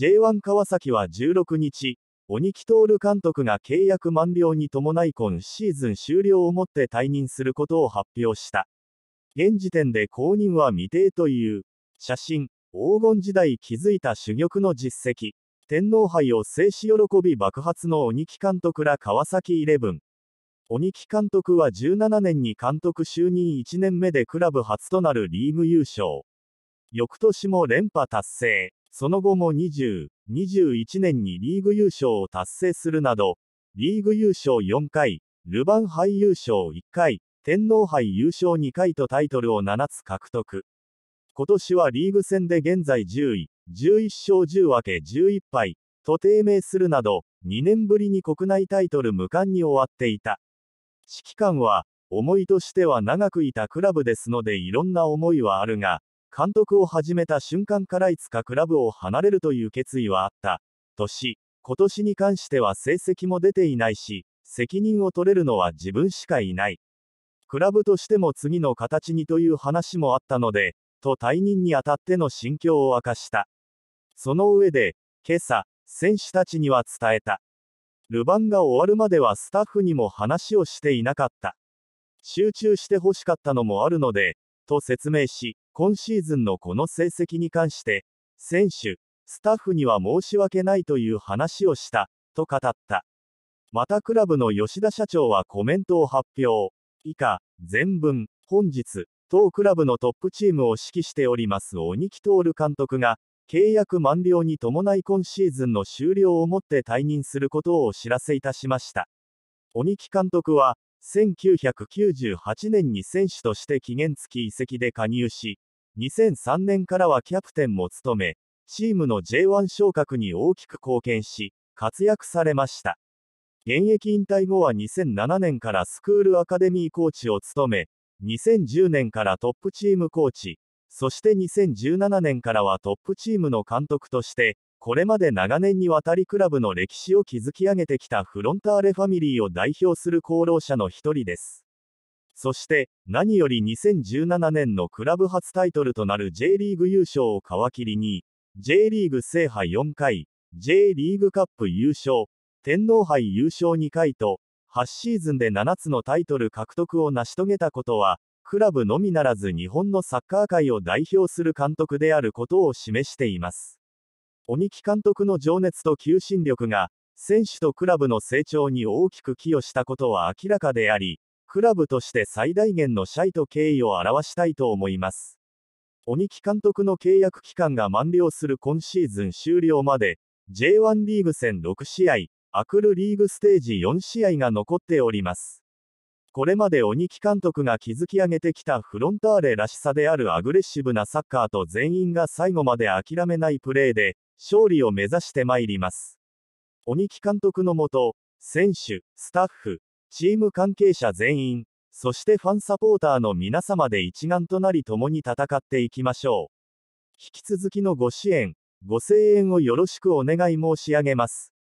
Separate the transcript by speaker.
Speaker 1: J1 川崎は16日、鬼木徹監督が契約満了に伴い今シーズン終了をもって退任することを発表した。現時点で後任は未定という。写真、黄金時代築いた珠玉の実績。天皇杯を制し喜び爆発の鬼木監督ら川崎イレブン。鬼木監督は17年に監督就任1年目でクラブ初となるリーグ優勝。翌年も連覇達成。その後も20、21年にリーグ優勝を達成するなど、リーグ優勝4回、ルヴァン杯優勝1回、天皇杯優勝2回とタイトルを7つ獲得。今年はリーグ戦で現在10位、11勝10分け11敗、と低迷するなど、2年ぶりに国内タイトル無冠に終わっていた。指揮官は、思いとしては長くいたクラブですのでいろんな思いはあるが、監督を始めた瞬間からいつかクラブを離れるという決意はあった。とし、今年に関しては成績も出ていないし、責任を取れるのは自分しかいない。クラブとしても次の形にという話もあったので、と退任にあたっての心境を明かした。その上で、今朝、選手たちには伝えた。ルヴァンが終わるまではスタッフにも話をしていなかった。集中してほしかったのもあるので、と説明し、今シーズンのこの成績に関して、選手、スタッフには申し訳ないという話をした、と語った。またクラブの吉田社長はコメントを発表。以下、全文、本日、当クラブのトップチームを指揮しております鬼木徹監督が、契約満了に伴い今シーズンの終了をもって退任することをお知らせいたしました。鬼木監督は、1998年に選手として期限付き移籍で加入し、2003年からはキャプテンも務め、チームの J1 昇格に大きく貢献し、活躍されました。現役引退後は2007年からスクールアカデミーコーチを務め、2010年からトップチームコーチ、そして2017年からはトップチームの監督として、これまで長年にわたりクラブの歴史を築き上げてきたフロンターレファミリーを代表する功労者の一人です。そして、何より2017年のクラブ初タイトルとなる J リーグ優勝を皮切りに、J リーグ制覇4回、J リーグカップ優勝、天皇杯優勝2回と、8シーズンで7つのタイトル獲得を成し遂げたことは、クラブのみならず日本のサッカー界を代表する監督であることを示しています。鬼木監督の情熱と求心力が、選手とクラブの成長に大きく寄与したことは明らかであり、クラブとして最大限の謝意と敬意を表したいと思います。鬼木監督の契約期間が満了する今シーズン終了まで、J1 リーグ戦6試合、アクルリーグステージ4試合が残っております。これまで鬼木監督が築き上げてきたフロンターレらしさであるアグレッシブなサッカーと全員が最後まで諦めないプレーで、勝利を目指してまいります。鬼木監督のもと、選手、スタッフ、チーム関係者全員、そしてファンサポーターの皆様で一丸となり共に戦っていきましょう。引き続きのご支援、ご声援をよろしくお願い申し上げます。